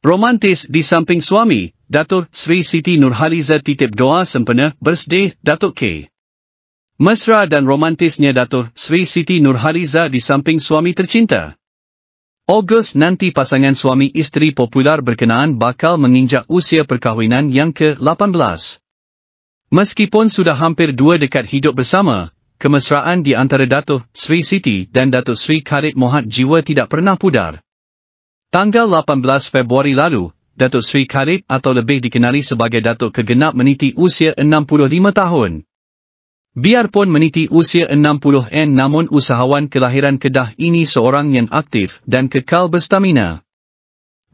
Romantis di samping suami, Datuk Sri Siti Nurhaliza titip doa sempena birthday Datuk K. Mesra dan romantisnya Datuk Sri Siti Nurhaliza di samping suami tercinta. Ogos nanti pasangan suami isteri popular berkenaan bakal menginjak usia perkahwinan yang ke-18. Meskipun sudah hampir dua dekad hidup bersama, kemesraan di antara Datuk Sri Siti dan Datuk Sri Karit Mohat Jiwa tidak pernah pudar. Tanggal 18 Februari lalu, Datuk Sri Karib atau lebih dikenali sebagai Datuk Kegenap meniti usia 65 tahun. Biarpun meniti usia 60N namun usahawan kelahiran Kedah ini seorang yang aktif dan kekal berstamina.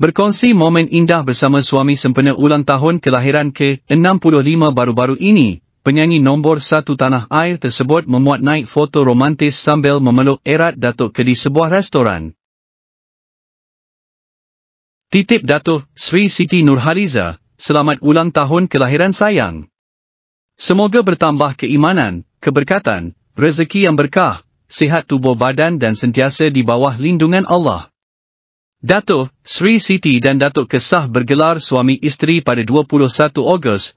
Berkongsi momen indah bersama suami sempena ulang tahun kelahiran ke-65 baru-baru ini, penyanyi nombor satu tanah air tersebut memuat naik foto romantis sambil memeluk erat Datuk ke di sebuah restoran. Titip Datuk Sri Siti Nurhaliza, selamat ulang tahun kelahiran sayang. Semoga bertambah keimanan, keberkatan, rezeki yang berkah, sihat tubuh badan dan sentiasa di bawah lindungan Allah. Datuk Sri Siti dan Datuk Kesah bergelar suami isteri pada 21 Ogos 2006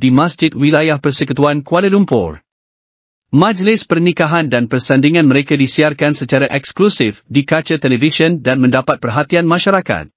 di Masjid Wilayah Persekutuan Kuala Lumpur. Majlis pernikahan dan persandingan mereka disiarkan secara eksklusif di kaca televisyen dan mendapat perhatian masyarakat.